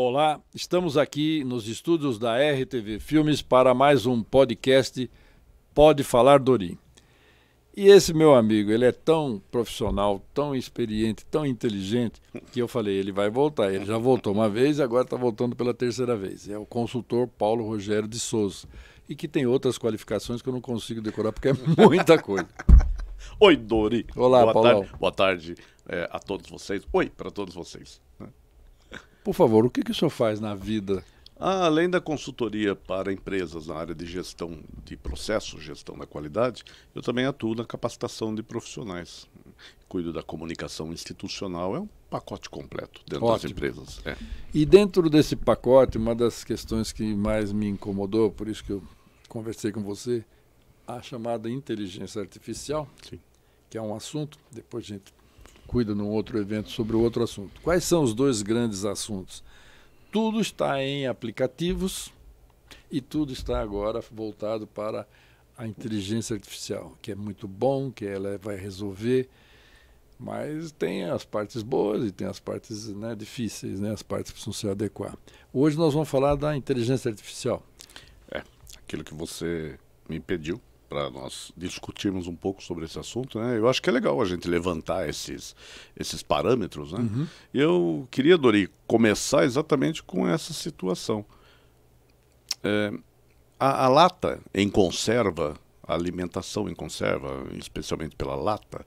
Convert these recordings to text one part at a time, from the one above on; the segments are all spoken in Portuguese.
Olá, estamos aqui nos estúdios da RTV Filmes para mais um podcast Pode Falar Dorim. E esse meu amigo, ele é tão profissional, tão experiente, tão inteligente, que eu falei, ele vai voltar. Ele já voltou uma vez e agora está voltando pela terceira vez. É o consultor Paulo Rogério de Souza. E que tem outras qualificações que eu não consigo decorar porque é muita coisa. Oi, Dori. Olá, Paulo. Boa tarde é, a todos vocês. Oi para todos vocês. Né? Por favor, o que, que o senhor faz na vida? Ah, além da consultoria para empresas na área de gestão de processos, gestão da qualidade, eu também atuo na capacitação de profissionais. Cuido da comunicação institucional, é um pacote completo dentro Ótimo. das empresas. É. E dentro desse pacote, uma das questões que mais me incomodou, por isso que eu conversei com você, a chamada inteligência artificial, Sim. que é um assunto, depois a gente cuida num outro evento sobre outro assunto. Quais são os dois grandes assuntos? Tudo está em aplicativos e tudo está agora voltado para a inteligência artificial, que é muito bom, que ela vai resolver, mas tem as partes boas e tem as partes né, difíceis, né, as partes precisam se adequar. Hoje nós vamos falar da inteligência artificial. É, aquilo que você me pediu para nós discutirmos um pouco sobre esse assunto, né? Eu acho que é legal a gente levantar esses, esses parâmetros, né? Uhum. Eu queria, Dori, começar exatamente com essa situação. É, a, a, lata em conserva, a alimentação em conserva, especialmente pela lata,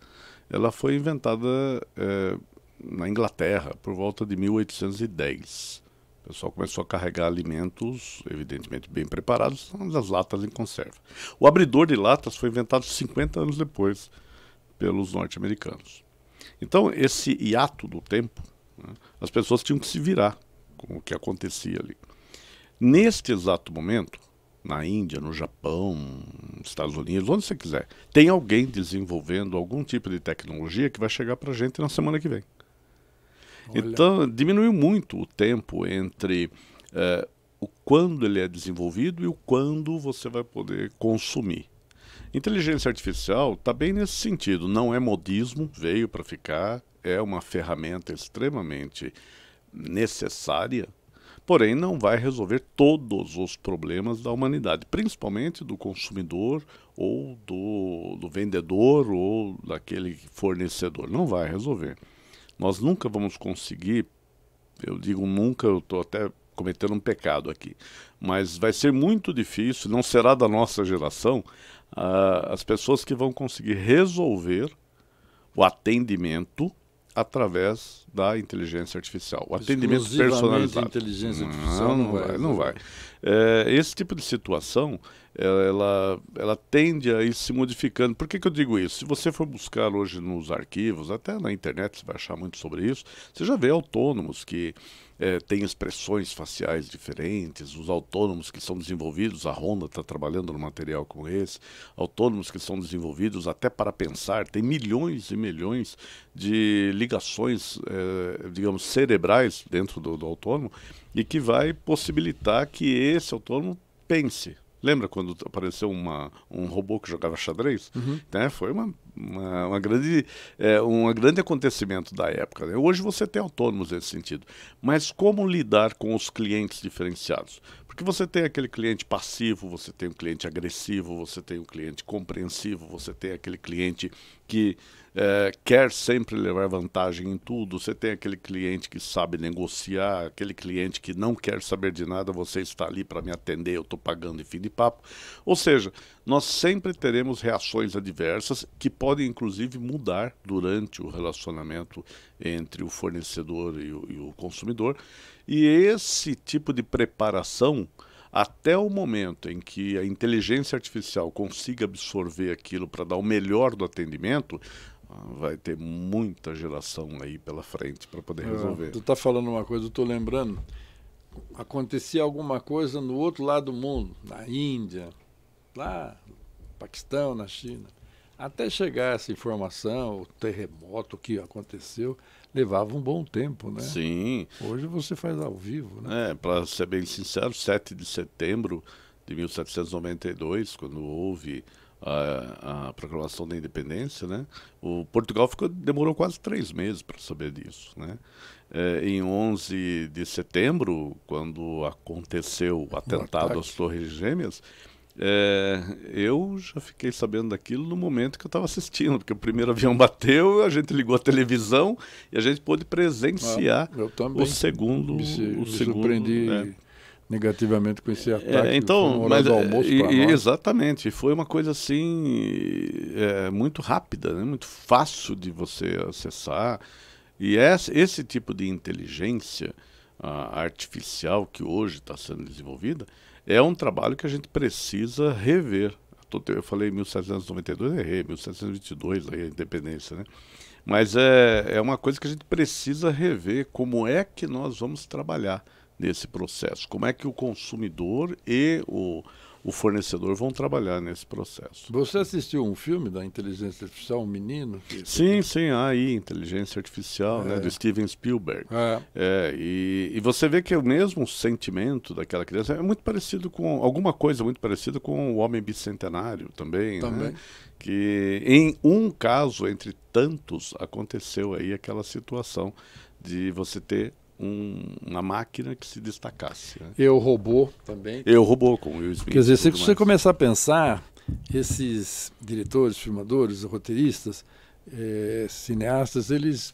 ela foi inventada é, na Inglaterra por volta de 1810. O pessoal começou a carregar alimentos, evidentemente bem preparados, as latas em conserva. O abridor de latas foi inventado 50 anos depois pelos norte-americanos. Então, esse hiato do tempo, né, as pessoas tinham que se virar com o que acontecia ali. Neste exato momento, na Índia, no Japão, nos Estados Unidos, onde você quiser, tem alguém desenvolvendo algum tipo de tecnologia que vai chegar para a gente na semana que vem. Então, diminuiu muito o tempo entre uh, o quando ele é desenvolvido e o quando você vai poder consumir. Inteligência artificial está bem nesse sentido, não é modismo, veio para ficar, é uma ferramenta extremamente necessária, porém não vai resolver todos os problemas da humanidade, principalmente do consumidor ou do, do vendedor ou daquele fornecedor. Não vai resolver. Nós nunca vamos conseguir, eu digo nunca, eu estou até cometendo um pecado aqui, mas vai ser muito difícil, não será da nossa geração, uh, as pessoas que vão conseguir resolver o atendimento através da inteligência artificial. O atendimento personalizado. inteligência artificial não, não, vai, Não vai. É, esse tipo de situação, é, ela, ela tende a ir se modificando. Por que, que eu digo isso? Se você for buscar hoje nos arquivos, até na internet você vai achar muito sobre isso, você já vê autônomos que é, têm expressões faciais diferentes, os autônomos que são desenvolvidos, a Honda está trabalhando no material como esse, autônomos que são desenvolvidos até para pensar, tem milhões e milhões de ligações, é, digamos, cerebrais dentro do, do autônomo, e que vai possibilitar que esse autônomo pense. Lembra quando apareceu uma, um robô que jogava xadrez? Uhum. Né? Foi uma, uma, uma grande, é, um grande acontecimento da época. Né? Hoje você tem autônomos nesse sentido. Mas como lidar com os clientes diferenciados? Porque você tem aquele cliente passivo, você tem um cliente agressivo, você tem um cliente compreensivo, você tem aquele cliente que é, quer sempre levar vantagem em tudo. Você tem aquele cliente que sabe negociar, aquele cliente que não quer saber de nada, você está ali para me atender, eu estou pagando e fim de papo. Ou seja, nós sempre teremos reações adversas que podem, inclusive, mudar durante o relacionamento entre o fornecedor e o, e o consumidor. E esse tipo de preparação até o momento em que a inteligência artificial consiga absorver aquilo para dar o melhor do atendimento, vai ter muita geração aí pela frente para poder é, resolver. É, tu está falando uma coisa, eu estou lembrando. Acontecia alguma coisa no outro lado do mundo, na Índia, lá no Paquistão, na China. Até chegar essa informação, o terremoto que aconteceu, levava um bom tempo, né? Sim. Hoje você faz ao vivo, né? É, para ser bem sincero, 7 de setembro de 1792, quando houve a, a, proclamação da independência, né? O Portugal ficou, demorou quase três meses para saber disso, né? É, em 11 de setembro, quando aconteceu o atentado às Torres Gêmeas, é, eu já fiquei sabendo daquilo no momento que eu estava assistindo, porque o primeiro avião bateu, a gente ligou a televisão e a gente pôde presenciar ah, o segundo. Me, o me segundo, surpreendi. Né? negativamente com esse é, ataque. Então, é, então, mas almoço e, nós. exatamente, foi uma coisa assim é, muito rápida, né? muito fácil de você acessar. E esse, esse tipo de inteligência ah, artificial que hoje está sendo desenvolvida é um trabalho que a gente precisa rever. Eu falei 1792, errei, 1722, a independência, né? Mas é, é uma coisa que a gente precisa rever como é que nós vamos trabalhar nesse processo? Como é que o consumidor e o, o fornecedor vão trabalhar nesse processo? Você assistiu um filme da inteligência artificial, um menino? Que... Sim, sim, aí inteligência artificial, né, é. né, do Steven Spielberg. É. é e, e, você vê que o mesmo sentimento daquela criança é muito parecido com alguma coisa muito parecida com o homem bicentenário também, né? também. Né? que em um caso entre tantos aconteceu aí aquela situação de você ter um, uma máquina que se destacasse. Né? Eu robô também. Eu robô com Will Smith. Quer dizer, se você começar a pensar, esses diretores, filmadores, roteiristas, é, cineastas, eles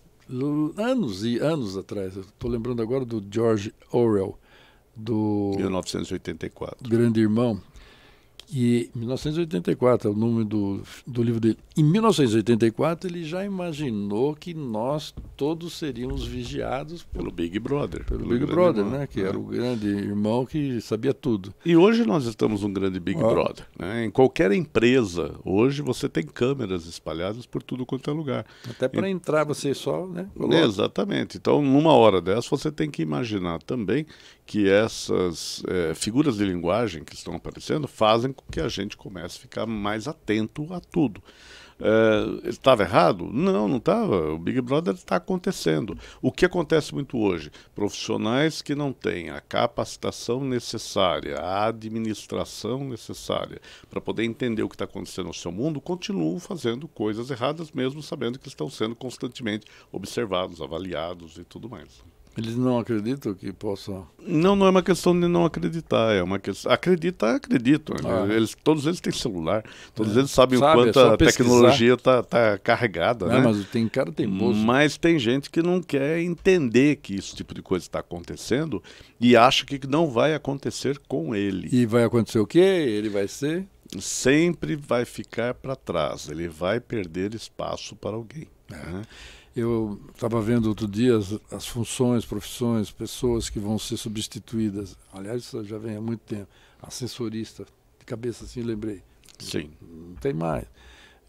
anos e anos atrás, estou lembrando agora do George Orwell, do 1984. Grande Irmão, e 1984 é o número do, do livro dele. Em 1984, ele já imaginou que nós todos seríamos vigiados pelo Big Brother. Pelo, pelo Big Brother, irmão, né? Que né? era o grande irmão que sabia tudo. E hoje nós estamos um grande Big ah. Brother. Né? Em qualquer empresa, hoje você tem câmeras espalhadas por tudo quanto é lugar. Até para e... entrar você só, né? Coloca. Exatamente. Então, numa hora dessa, você tem que imaginar também que essas é, figuras de linguagem que estão aparecendo fazem com que a gente comece a ficar mais atento a tudo. É, estava errado? Não, não estava. O Big Brother está acontecendo. O que acontece muito hoje? Profissionais que não têm a capacitação necessária, a administração necessária para poder entender o que está acontecendo no seu mundo, continuam fazendo coisas erradas, mesmo sabendo que estão sendo constantemente observados, avaliados e tudo mais. Eles não acreditam que possa. Não, não é uma questão de não acreditar, é uma questão. acredita, acredito. Né? Ah. Eles, todos eles têm celular, todos é. eles sabem Sabe, o é quanto é a pesquisar. tecnologia está tá carregada. Não, né? Mas tem cara tem moço. Mas tem gente que não quer entender que esse tipo de coisa está acontecendo e acha que não vai acontecer com ele. E vai acontecer o quê? Ele vai ser? Sempre vai ficar para trás, ele vai perder espaço para alguém. É. Né? Eu estava vendo outro dia as, as, funções, profissões, pessoas que vão ser substituídas. Aliás, isso já vem há muito tempo. Assessorista, de cabeça assim lembrei. Sim. Não tem mais.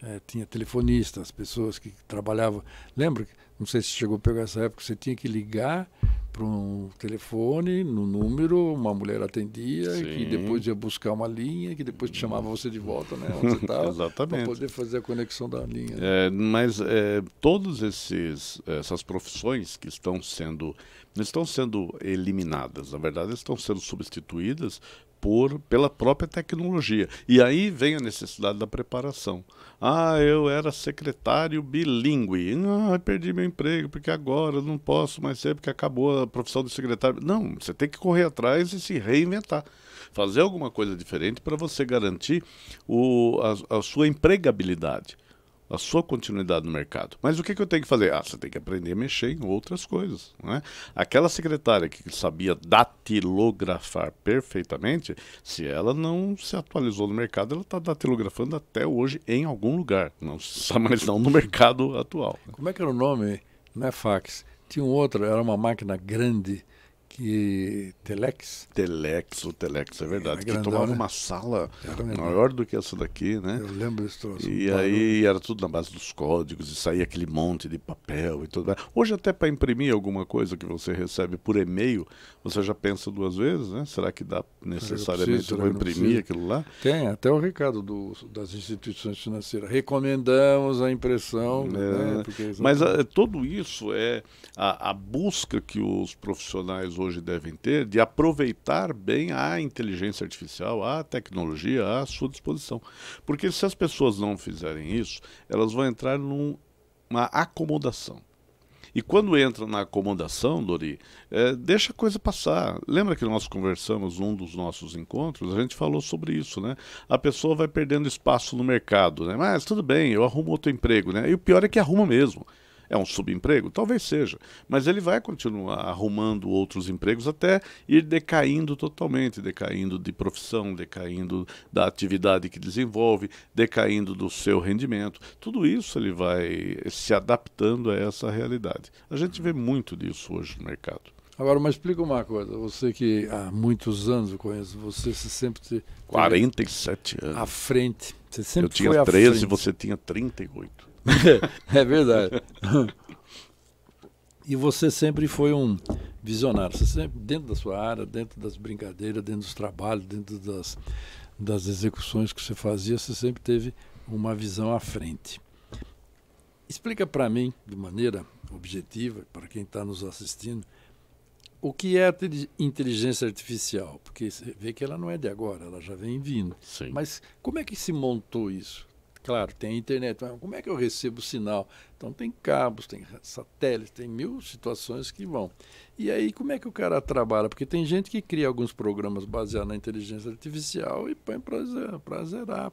É, tinha telefonistas, pessoas que trabalhavam. Lembra? Não sei se chegou a pegar essa época, você tinha que ligar para um telefone, no número, uma mulher atendia, Sim. que depois ia buscar uma linha, que depois te chamava você de volta, né? Onde você estava, Exatamente. Para poder fazer a conexão da linha. Né? É, mas é, todas essas profissões que estão sendo, não estão sendo eliminadas, na verdade, estão sendo substituídas por pela própria tecnologia. E aí vem a necessidade da preparação. Ah, eu era secretário bilíngue. Ah, perdi meu emprego porque agora não posso mais ser porque acabou a profissão de secretário. Não, você tem que correr atrás e se reinventar. Fazer alguma coisa diferente para você garantir o, a, a sua empregabilidade a sua continuidade no mercado. Mas o que, que eu tenho que fazer? Ah, você tem que aprender a mexer em outras coisas. Né? Aquela secretária que sabia datilografar perfeitamente, se ela não se atualizou no mercado, ela está datilografando até hoje em algum lugar. Não mas não no mercado atual. Como é que era o nome? Não é fax. Tinha um outro, era uma máquina grande que Telex. Telex, o Telex, é verdade. É que grandão, tomava né? uma sala é maior do que essa daqui, né? Eu lembro desse troço. E barulho. aí era tudo na base dos códigos, e saía aquele monte de papel e tudo. Hoje até para imprimir alguma coisa que você recebe por e-mail, você já pensa duas vezes, né? Será que dá necessariamente para imprimir aquilo lá? Tem, até o recado do, das instituições financeiras. Recomendamos a impressão. É, né? Porque, é mas a, eh, tudo isso é a, a busca que os profissionais hoje devem ter de aproveitar bem a inteligência artificial, a tecnologia à sua disposição. Porque se as pessoas não fizerem isso, elas vão entrar numa acomodação. E quando entra na acomodação, Dori, é, deixa a coisa passar. Lembra que nós conversamos num dos nossos encontros? A gente falou sobre isso, né? A pessoa vai perdendo espaço no mercado, né? Mas tudo bem, eu arrumo outro emprego, né? E o pior é que arruma mesmo. É um subemprego? Talvez seja. Mas ele vai continuar arrumando outros empregos até ir decaindo totalmente decaindo de profissão, decaindo da atividade que desenvolve, decaindo do seu rendimento. Tudo isso ele vai se adaptando a essa realidade. A gente vê muito disso hoje no mercado. Agora, mas explica uma coisa. Você que há muitos anos eu conheço, você se sempre. Te 47 anos. À frente. Você sempre eu tinha foi 13, você tinha 38. é verdade. e você sempre foi um visionário. Você sempre, dentro da sua área, dentro das brincadeiras, dentro dos trabalhos, dentro das, das execuções que você fazia, você sempre teve uma visão à frente. Explica para mim, de maneira objetiva, para quem está nos assistindo, o que é a inteligência artificial? Porque você vê que ela não é de agora, ela já vem vindo. Sim. Mas como é que se montou isso? Claro, tem internet, mas como é que eu recebo sinal? Então tem cabos, tem satélites, tem mil situações que vão. E aí como é que o cara trabalha? Porque tem gente que cria alguns programas baseados na inteligência artificial e põe para zerar,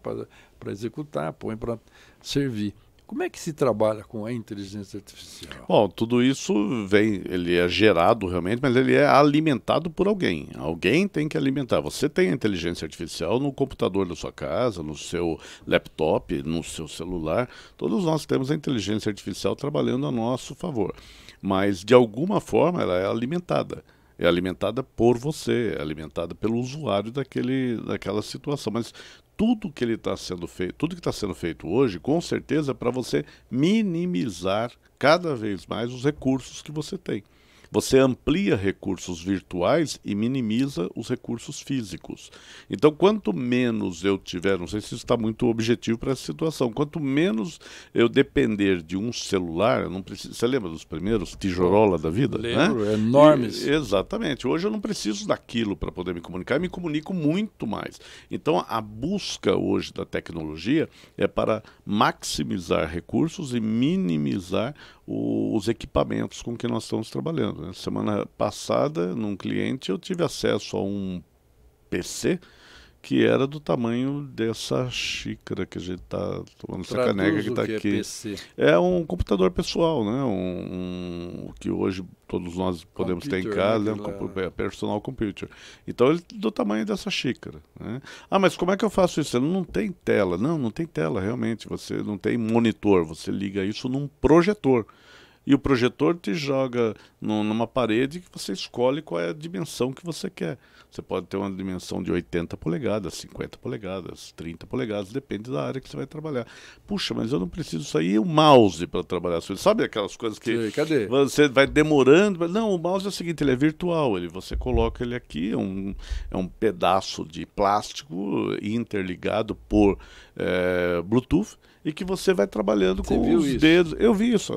para executar, põe para servir. Como é que se trabalha com a inteligência artificial? Bom, tudo isso vem, ele é gerado realmente, mas ele é alimentado por alguém. Alguém tem que alimentar. Você tem a inteligência artificial no computador da sua casa, no seu laptop, no seu celular. Todos nós temos a inteligência artificial trabalhando a nosso favor. Mas de alguma forma ela é alimentada é alimentada por você, é alimentada pelo usuário daquele, daquela situação. Mas tudo que ele está sendo feito, tudo que está sendo feito hoje, com certeza, é para você minimizar cada vez mais os recursos que você tem. Você amplia recursos virtuais e minimiza os recursos físicos. Então, quanto menos eu tiver, não sei se isso está muito objetivo para essa situação, quanto menos eu depender de um celular, não preciso, você lembra dos primeiros tijorola da vida? Né? Lembro, né? enormes. E, exatamente. Hoje eu não preciso daquilo para poder me comunicar, e me comunico muito mais. Então, a busca hoje da tecnologia é para maximizar recursos e minimizar o, os equipamentos com que nós estamos trabalhando. Né? Semana passada, num cliente, eu tive acesso a um PC que era do tamanho dessa xícara que a gente está tomando, essa caneca que está é aqui. É, é, um computador pessoal, né? Um, um, que hoje todos nós podemos computer, ter em né, casa, né? Um é. É, personal computer. Então ele do tamanho dessa xícara. Né? Ah, mas como é que eu faço isso? Não tem tela. Não, não tem tela, realmente. Você não tem monitor. Você liga isso num projetor. E o projetor te joga no, numa parede que você escolhe qual é a dimensão que você quer. Você pode ter uma dimensão de 80 polegadas, 50 polegadas, 30 polegadas, depende da área que você vai trabalhar. Puxa, mas eu não preciso sair o mouse para trabalhar. Você sabe aquelas coisas que Sim, você vai demorando? Mas... Não, o mouse é o seguinte, ele é virtual. Ele, você coloca ele aqui, é um, é um pedaço de plástico interligado por é, Bluetooth e que você vai trabalhando você com os isso? dedos. Eu vi isso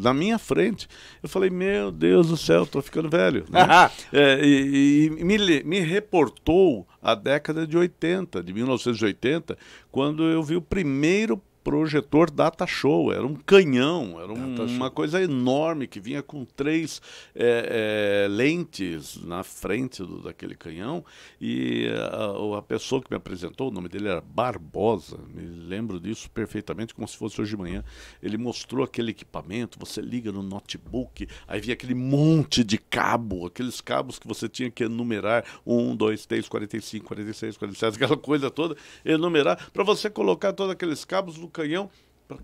na minha frente. Eu falei, meu Deus do céu, estou ficando velho. Né? é, e, e me, me reportou a década de 80, de 1980, quando eu vi o primeiro projetor data show, era um canhão, era um, uma coisa enorme que vinha com três é, é, lentes na frente do, daquele canhão e a, a, pessoa que me apresentou, o nome dele era Barbosa, me lembro disso perfeitamente, como se fosse hoje de manhã, ele mostrou aquele equipamento, você liga no notebook, aí vinha aquele monte de cabo, aqueles cabos que você tinha que enumerar, 1, 2, 3, 45, 46, 47, aquela coisa toda, enumerar, para você colocar todos aqueles cabos no canhão.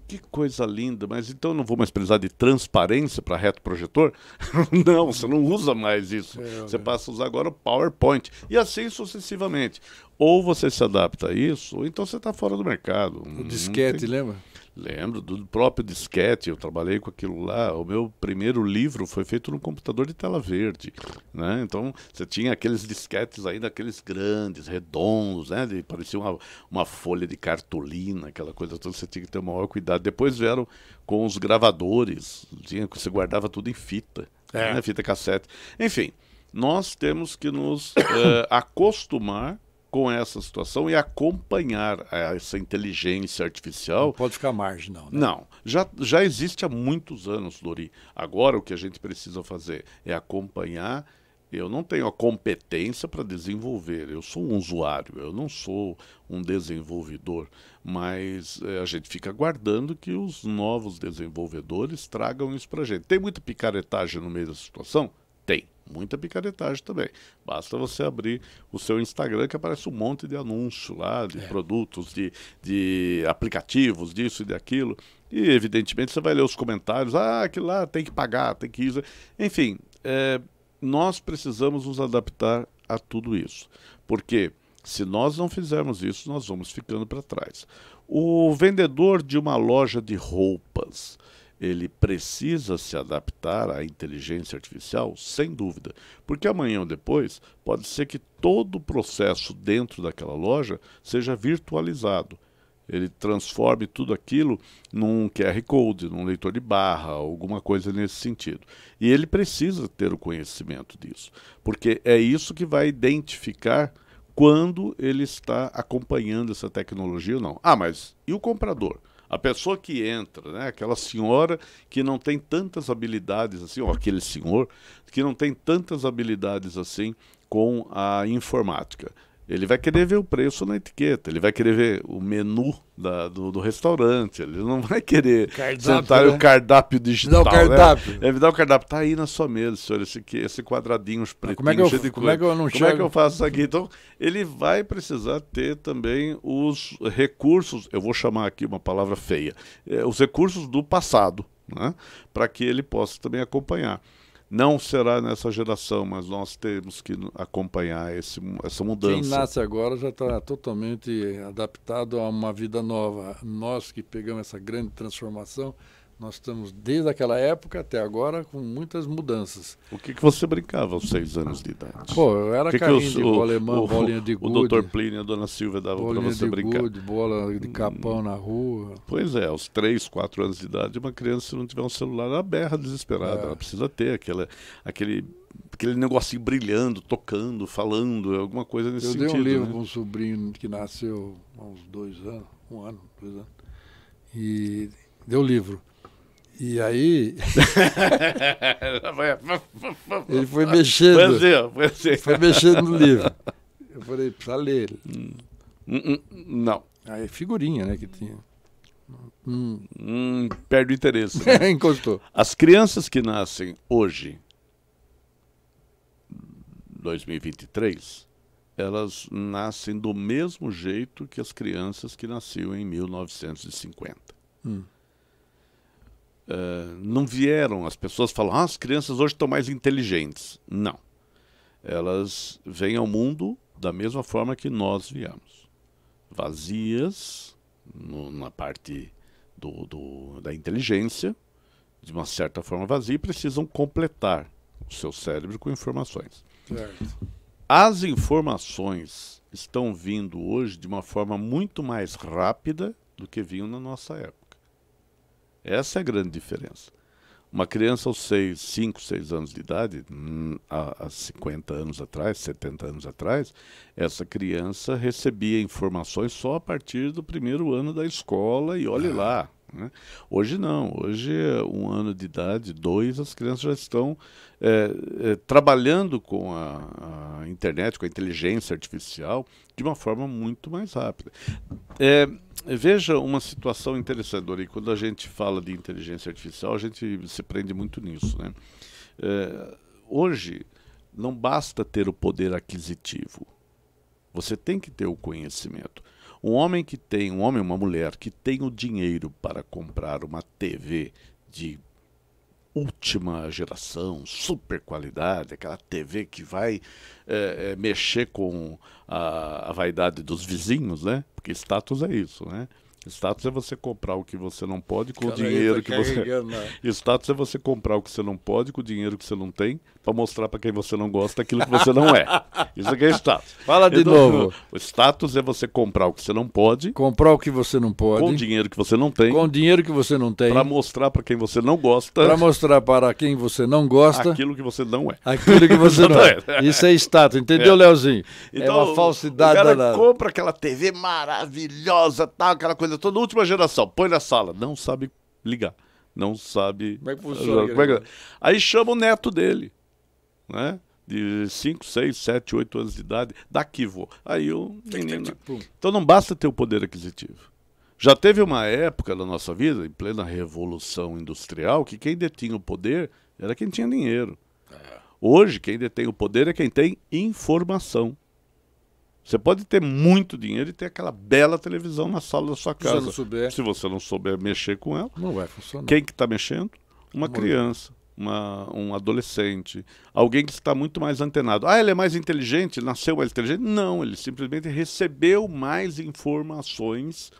Que coisa linda, mas então não vou mais precisar de transparência para reto projetor? não, você não usa mais isso. É, você é. passa a usar agora o PowerPoint. E assim sucessivamente. Ou você se adapta a isso, ou então você está fora do mercado. O disquete, tem... lembra? Lembro do próprio disquete, eu trabalhei com aquilo lá. O meu primeiro livro foi feito no computador de tela verde, né? Então você tinha aqueles disquetes ainda aqueles grandes, redondos, né? De, parecia uma, uma folha de cartolina, aquela coisa toda. Você tinha que ter o maior cuidado. Depois vieram com os gravadores, tinha que você guardava tudo em fita, é. né? fita cassete. Enfim, nós temos que nos é, acostumar com essa situação e acompanhar essa inteligência artificial. Não pode ficar marginal, né? Não. Já, já existe há muitos anos, Dori. Agora o que a gente precisa fazer é acompanhar. Eu não tenho a competência para desenvolver. Eu sou um usuário, eu não sou um desenvolvedor. Mas é, a gente fica aguardando que os novos desenvolvedores tragam isso para a gente. Tem muita picaretagem no meio da situação? Tem muita picaretagem também. Basta você abrir o seu Instagram que aparece um monte de anúncio lá, de é. produtos, de, de aplicativos, disso e daquilo. E, evidentemente, você vai ler os comentários, ah, que lá tem que pagar, tem que isso. Enfim, é, nós precisamos nos adaptar a tudo isso. Porque se nós não fizermos isso, nós vamos ficando para trás. O vendedor de uma loja de roupas, ele precisa se adaptar à inteligência artificial, sem dúvida, porque amanhã ou depois pode ser que todo o processo dentro daquela loja seja virtualizado. Ele transforme tudo aquilo num QR Code, num leitor de barra, alguma coisa nesse sentido. E ele precisa ter o conhecimento disso, porque é isso que vai identificar quando ele está acompanhando essa tecnologia ou não. Ah, mas e o comprador? A pessoa que entra, né? Aquela senhora que não tem tantas habilidades assim, ou aquele senhor que não tem tantas habilidades assim com a informática. Ele vai querer ver o preço na etiqueta, ele vai querer ver o menu da, do, do, restaurante, ele não vai querer cardápio, sentar né? o cardápio digital. Não, né? cardápio. Né? É, me dá o cardápio. Tá aí na sua mesa, senhor, esse, esse quadradinho é pretinho, como é que eu, cheio de como coisa. É que eu não como é que eu faço isso aqui? Então, ele vai precisar ter também os recursos, eu vou chamar aqui uma palavra feia, é, os recursos do passado, né? para que ele possa também acompanhar não será nessa geração, mas nós temos que acompanhar esse, essa mudança. Quem nasce agora já está totalmente adaptado a uma vida nova. Nós que pegamos essa grande transformação, nós estamos, desde aquela época até agora, com muitas mudanças O que, que você brincava aos seis anos de idade? Pô, eu era que carrinho que os, de bola o, bolinha de gude. O doutor Plínio e a dona Silvia davam para você de brincar. de bola de capão hum, na rua. Pois é, aos três, quatro anos de idade, uma criança, se não tiver um celular, ela berra desesperada. É. Ela precisa ter aquela, aquele aquele negocinho brilhando, tocando, falando, alguma coisa nesse sentido. Eu dei um livro né? para um sobrinho que nasceu há uns dois anos, um ano, dois anos, e deu livro. E aí. ele foi mexendo. Foi assim, foi, assim. foi mexendo no livro. Eu falei, precisa ler. Hum, hum, hum, não. Aí figurinha, né, que tinha. Hum. Hum, perde o interesse. Né? Encostou. As crianças que nascem hoje, 2023, elas nascem do mesmo jeito que as crianças que nasciam em 1950. Hum. Eh, não vieram. As pessoas falam, ah, as crianças hoje estão mais inteligentes. Não. Elas vêm ao mundo da mesma forma que nós viemos. Vazias no, na parte do, do, da inteligência, de uma certa forma vazia, e precisam completar o seu cérebro com informações. Certo. As informações estão vindo hoje de uma forma muito mais rápida do que vinham na nossa época. Essa é a grande diferença. Uma criança aos 6, 5, 6 anos de idade, hum, há, 50 anos atrás, 70 anos atrás, essa criança recebia informações só a partir do primeiro ano da escola e olhe ah. lá. Né? Hoje não, hoje um ano de idade, dois, as crianças já estão é, é, trabalhando com a, a, internet, com a inteligência artificial, de uma forma muito mais rápida. É, veja uma situação interessante, e quando a gente fala de inteligência artificial, a gente se prende muito nisso. Né? É, hoje, não basta ter o poder aquisitivo, você tem que ter o conhecimento. Um homem que tem, um homem, uma mulher que tem o dinheiro para comprar uma TV de última geração, super qualidade, aquela TV que vai é, é, mexer com a, a vaidade dos vizinhos, né? Porque status é isso, né? Status é você comprar o que você não pode com Cara, o dinheiro que você. Status é você comprar o que você não pode com o dinheiro que você não tem para mostrar para quem você não gosta aquilo que você não é. Isso aqui é status. Fala de então, novo. O status é você comprar o que você não pode. Comprar o que você não pode. Com o dinheiro que você não tem. Com o dinheiro que você não tem. Para mostrar para quem você não gosta. Para mostrar para quem você não gosta. Aquilo que você não é. Aquilo que você não é. Isso é status, entendeu, é. Leozinho? Então, é uma falsidade. O cara compra aquela TV maravilhosa, tal, aquela coisa eu tô na última geração, põe na sala. Não sabe ligar. Não sabe. Como é que funciona? Como é que... É? Aí chama o neto dele, né? de 5, 6, 7, 8 anos de idade, daqui vou. Aí o menino. Né? Tipo então não basta ter o poder aquisitivo. Já teve uma época da nossa vida, em plena revolução industrial, que quem detinha o poder era quem tinha dinheiro. É. Hoje, quem detém o poder é quem tem informação. Você pode ter muito dinheiro e ter aquela bela televisão na sala da sua casa. Se, não souber, Se você não souber mexer com ela, não vai funcionar. Quem que está mexendo? Uma criança, uma, um adolescente, alguém que está muito mais antenado. Ah, ele é mais inteligente, nasceu mais inteligente? Não, ele simplesmente recebeu mais informações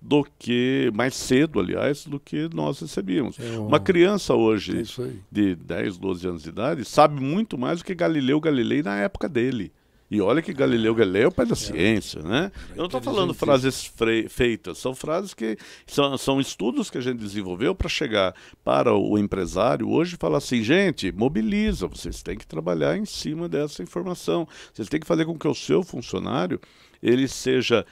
do que mais cedo, aliás, do que nós recebíamos. É uma criança hoje é de 10, 12 anos de idade sabe muito mais do que Galileu Galilei na época dele. E olha que Galileu Galilei é o pai da é. ciência, né? É Eu não estou falando frases feitas, são frases que são, são estudos que a gente desenvolveu para chegar para o empresário hoje e falar assim, gente, mobiliza, vocês têm que trabalhar em cima dessa informação, vocês têm que fazer com que o seu funcionário ele seja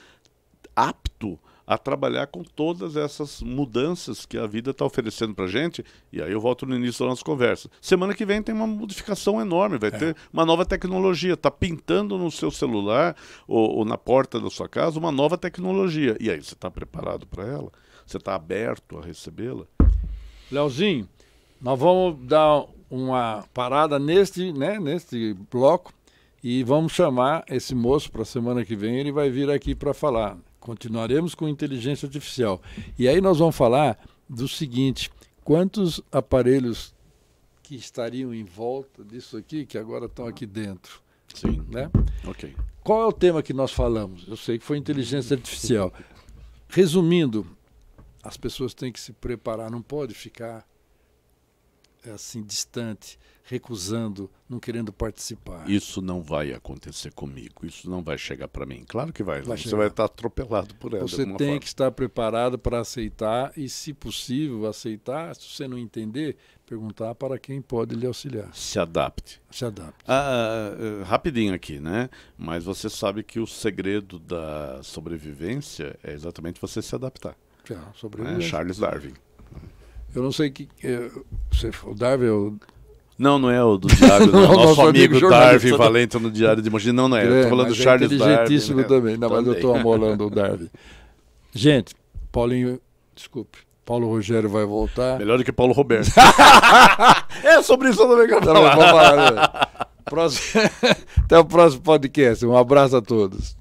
apto a trabalhar com todas essas mudanças que a vida está oferecendo para gente. E aí eu volto no início da nossa conversa. Semana que vem tem uma modificação enorme, vai é. ter uma nova tecnologia. Está pintando no seu celular ou, ou na porta da sua casa uma nova tecnologia. E aí você está preparado para ela? Você está aberto a recebê-la? Leozinho, nós vamos dar uma parada neste, né, neste bloco e vamos chamar esse moço para a semana que vem. Ele vai vir aqui para falar continuaremos com inteligência artificial. E aí nós vamos falar do seguinte: quantos aparelhos que estariam em volta disso aqui, que agora estão aqui dentro? Sim. Né? Ok. Qual é o tema que nós falamos? Eu sei que foi inteligência artificial. Resumindo, as pessoas têm que se preparar, não pode ficar é assim distante, recusando, não querendo participar. Isso não vai acontecer comigo, isso não vai chegar para mim. Claro que vai, vai você vai estar atropelado por ela. Você tem forma. que estar preparado para aceitar e, se possível, aceitar. Se você não entender, perguntar para quem pode lhe auxiliar. Se adapte. Se adapte. Ah, ah, ah rapidinho aqui, né? Mas você sabe que o segredo da sobrevivência é exatamente você se adaptar. é, Charles Darwin. Eu não sei que. É, o Darwin é o. Não, não é o do Diário, não. É não nosso, nosso amigo, amigo Darwin Valente no Diário de Mogi. Não, não é. é Estou falando do é Charles é inteligentíssimo Darwin. Né? também. Não, também. mas eu estou amolando o Darwin. Gente, Paulinho, desculpe. Paulo Rogério vai voltar. Melhor do que Paulo Roberto. é sobre isso também que eu vou falar. Tá até o próximo podcast. Um abraço a todos.